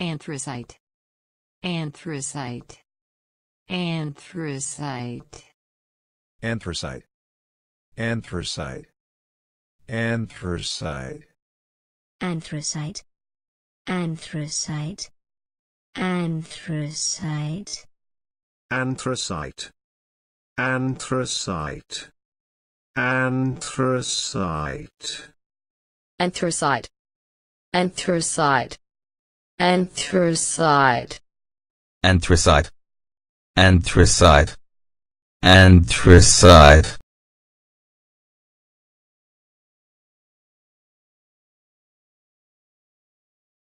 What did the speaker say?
anthracite anthracite anthracite anthracite anthracite anthracite anthracite anthracite anthracite anthracite anthracite anthracite anthracite anthracite Anthracite. Anthracite. Anthracite. Anthracite.